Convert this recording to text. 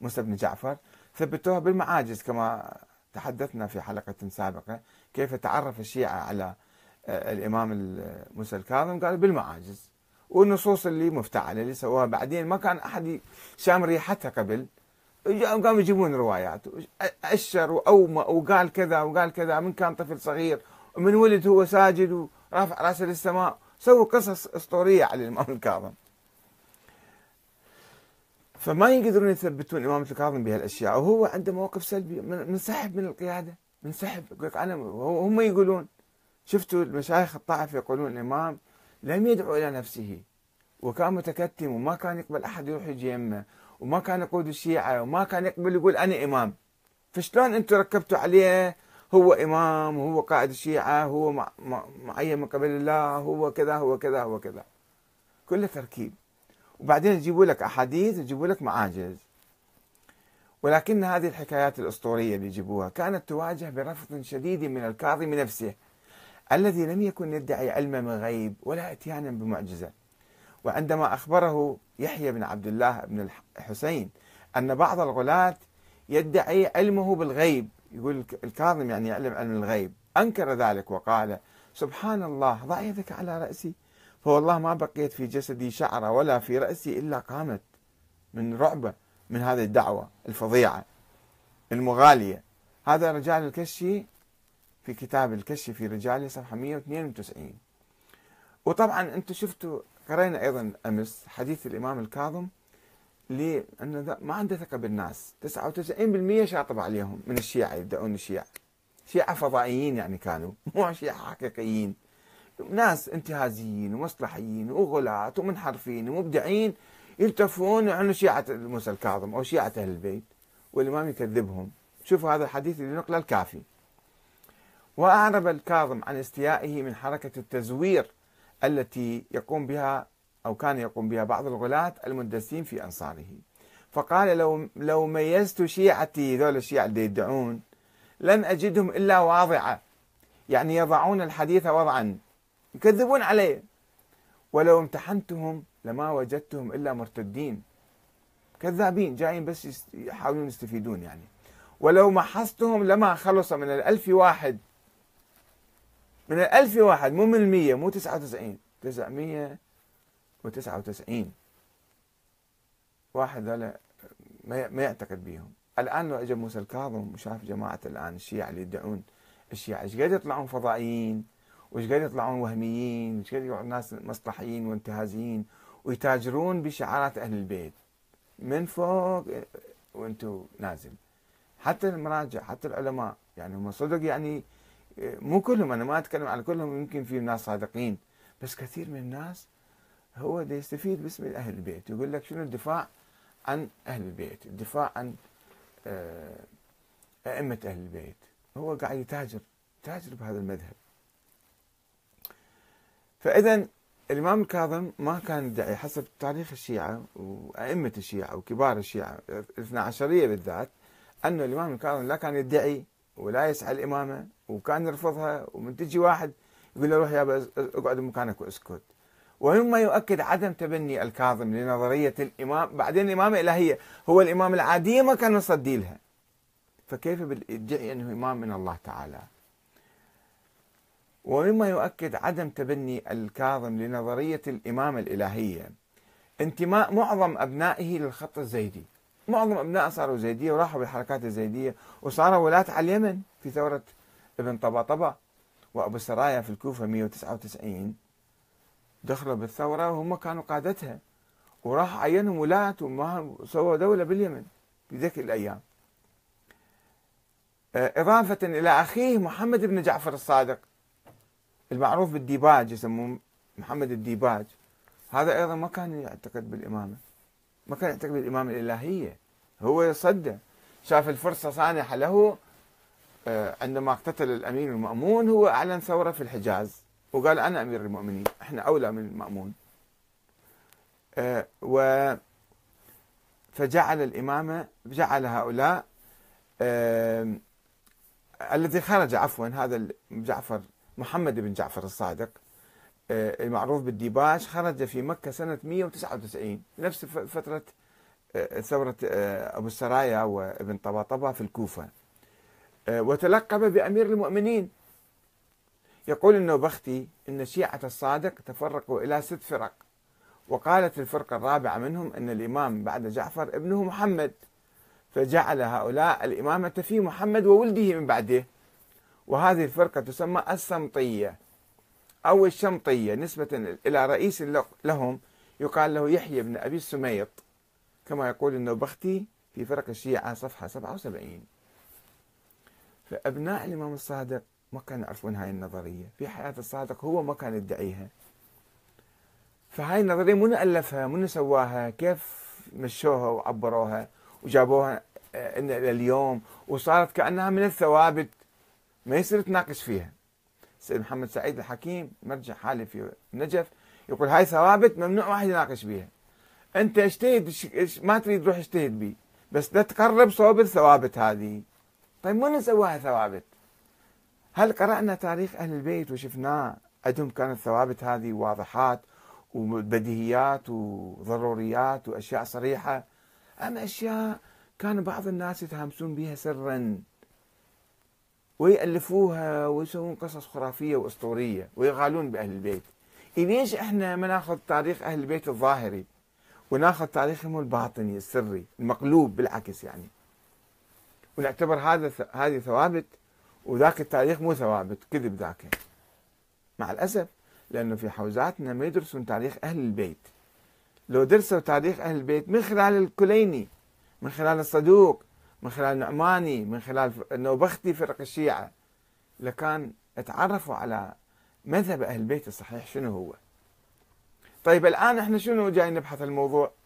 موسى بن جعفر ثبتوها بالمعاجز كما تحدثنا في حلقة سابقة كيف تعرف الشيعة على آه، الإمام موسى الكاظم قالوا بالمعاجز والنصوص اللي مفتعلة اللي سووها بعدين ما كان أحد شام ريحتها قبل قاموا يجيبون روايات أشر وأومى وقال كذا وقال كذا من كان طفل صغير ومن ولد هو ساجد ورافع راسه للسماء سووا قصص أسطورية على الإمام الكاظم فما يقدرون يثبتون إمامة الكاظم بهالأشياء وهو عنده موقف سلبي منسحب من القيادة منسحب يقول لك أنا هم يقولون شفتوا المشايخ الطائفة يقولون الإمام لم يدعو إلى نفسه وكان متكتم وما كان يقبل أحد يروح يجي يمه وما كان يقود الشيعة وما كان يقبل يقول أنا إمام فشلون أنتم ركبتوا عليه هو إمام وهو قائد الشيعة هو معين من قبل الله هو كذا هو كذا هو كذا كله تركيب وبعدين يجيبوا لك احاديث ويجيبوا لك معاجز ولكن هذه الحكايات الاسطوريه اللي يجيبوها كانت تواجه برفض شديد من الكاظم نفسه الذي لم يكن يدعي علما بالغيب ولا اتيانا بمعجزه وعندما اخبره يحيى بن عبد الله بن الحسين ان بعض الغلاة يدعي علمه بالغيب يقول الكاظم يعني يعلم علم الغيب انكر ذلك وقال سبحان الله ضع يدك على راسي فوالله ما بقيت في جسدي شعرة ولا في رأسي إلا قامت من رعبة من هذه الدعوة الفظيعة المغالية هذا رجال الكشي في كتاب الكشي في رجاله صفحة 192 وطبعا أنتم شفتوا قرينا أيضا أمس حديث الإمام الكاظم لأنه ما عنده ثقة بالناس 99% شاطب عليهم من الشيعة يبدأون الشيعة شيعة فضائيين يعني كانوا مو شيعة حقيقيين ناس انتهازيين ومصلحيين وغلاة ومنحرفين ومبدعين يلتفون عن شيعة موسى الكاظم أو شيعة أهل البيت والإمام يكذبهم شوفوا هذا الحديث اللي نقله الكافي وأعرب الكاظم عن استيائه من حركة التزوير التي يقوم بها أو كان يقوم بها بعض الغلاة المندسين في أنصاره فقال لو, لو ميزت شيعتي ذول الشيعة اللي يدعون لن أجدهم إلا واضعة يعني يضعون الحديث وضعا يكذبون علي ولو امتحنتهم لما وجدتهم إلا مرتدين كذابين جايين بس يحاولون يستفيدون يعني ولو محصتهم لما خلص من الألف واحد من الألف واحد مو من المية مو تسعة وتسعين تسعمية وتسعة وتسعين واحد هلا ما يعتقد بيهم الآن لو اجى موسى الكاظم وشاف جماعة الآن الشيعة اللي يدعون الشيعة ايش قد يطلعون فضائيين وش قاعد يطلعون وهميين وش قاعد يقعد ناس مصلحيين وانتهازيين ويتاجرون بشعارات أهل البيت من فوق وانتو نازل حتى المراجع حتى العلماء يعني هم صدق يعني مو كلهم انا ما اتكلم عن كلهم يمكن في ناس صادقين بس كثير من الناس هو دا يستفيد باسم اهل البيت يقول لك شنو الدفاع عن اهل البيت الدفاع عن آه، ائمه اهل البيت هو قاعد يتاجر يتاجر بهذا المذهب فاذا الامام الكاظم ما كان يدعي حسب تاريخ الشيعه وائمه الشيعه وكبار الشيعه الاثنا عشريه بالذات انه الامام الكاظم لا كان يدعي ولا يسعى الامامه وكان يرفضها ومن تجي واحد يقول له روح يابا اقعد مكانك واسكت ومما يؤكد عدم تبني الكاظم لنظريه الامام بعدين الامامه الالهيه هو الامام العاديه ما كان مصدي لها فكيف يدعي انه امام من الله تعالى؟ ومما يؤكد عدم تبني الكاظم لنظرية الإمامة الإلهية انتماء معظم أبنائه للخط الزيدي معظم أبنائه صاروا زيدية وراحوا بالحركات الزيدية وصاروا ولاة على اليمن في ثورة ابن طباطبة وأبو السرايا في الكوفة 199 دخلوا بالثورة وهم كانوا قادتها وراح عينهم ولاة وسووا دولة باليمن في ذيك الأيام آه، إضافة إلى أخيه محمد بن جعفر الصادق المعروف بالديباج يسموه محمد الديباج هذا ايضا ما كان يعتقد بالامامه ما كان يعتقد بالامامه الالهيه هو يصدى شاف الفرصه صانحه له آه، عندما اقتتل الامير المامون هو اعلن ثوره في الحجاز وقال انا امير المؤمنين احنا اولى من المامون آه، و فجعل الامامه جعل هؤلاء الذي خرج عفوا هذا جعفر محمد بن جعفر الصادق آه، المعروف بالديباش خرج في مكة سنة 199 نفس فترة آه، ثورة آه، أبو السرايا وابن طباطبا في الكوفة وتلقب بأمير المؤمنين يقول النوبختي إن شيعة الصادق تفرقوا إلى ست فرق وقالت الفرقة الرابعة منهم أن الإمام بعد جعفر ابنه محمد فجعل هؤلاء الإمامة في محمد وولده من بعده وهذه الفرقة تسمى السمطية أو الشمطية نسبة إلى رئيس لهم يقال له يحيى بن أبي السميط كما يقول النوبختي في فرق الشيعة صفحة 77 فأبناء الإمام الصادق ما كانوا يعرفون هاي النظرية في حياة الصادق هو ما كان يدعيها فهاي النظرية من ألفها من سواها كيف مشوها وعبروها وجابوها آه، إلى اليوم وصارت كأنها من الثوابت ما يصير تناقش فيها سيد محمد سعيد الحكيم مرجع حالي في النجف يقول هاي ثوابت ممنوع واحد يناقش بيها انت اجتهد ما تريد تروح اجتهد بي بس لا تقرب صوب الثوابت هذه طيب وين سواها ثوابت هل قرأنا تاريخ أهل البيت وشفناه عندهم كانت ثوابت هذه واضحات وبديهيات وضروريات وأشياء صريحة أم أشياء كان بعض الناس يتهمسون بها سرا ويألفوها ويسوون قصص خرافية وأسطورية ويغالون بأهل البيت ليش احنا ما ناخذ تاريخ أهل البيت الظاهري وناخذ تاريخهم الباطني السري المقلوب بالعكس يعني ونعتبر هذا هذه ثوابت وذاك التاريخ مو ثوابت كذب ذاك مع الأسف لأنه في حوزاتنا ما يدرسون تاريخ أهل البيت لو درسوا تاريخ أهل البيت من خلال الكليني من خلال الصدوق من خلال نعماني من خلال نوبختي فرق الشيعة لكان اتعرفوا على مذهب أهل البيت الصحيح شنو هو طيب الآن احنا شنو جاي نبحث الموضوع